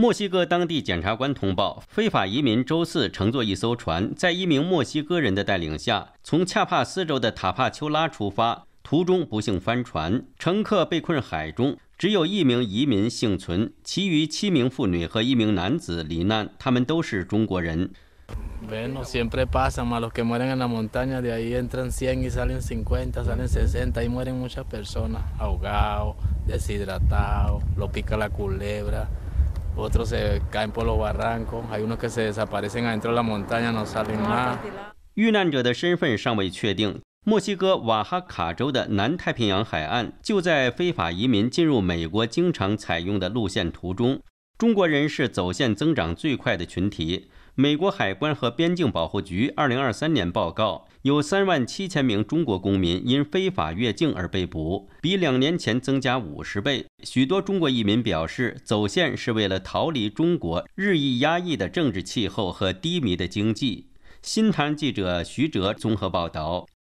墨西哥当地检察官通报，非法移民周四乘坐一艘船，在一名墨西哥人的带领下，从恰帕斯州的塔帕丘拉出发，途中不幸翻船，乘客被困海中，只有一名移民幸存，其余七名妇女和一名男子罹难，他们都是中国人。bueno siempre pasan los que mueren en la montaña de ahí entran cien y salen cincuenta salen sesenta y mueren muchas personas ahogados deshidratados lo pica la culebra 遇难者的身份尚未确定。墨西哥瓦哈卡州的南太平洋海岸就在非法移民进入美国经常采用的路线途中。中国人是走线增长最快的群体。美国海关和边境保护局2023年报告。有三万七千名中国公民因非法越境而被捕，比两年前增加五十倍。许多中国移民表示，走线是为了逃离中国日益压抑的政治气候和低迷的经济。新唐记者徐哲综合报道。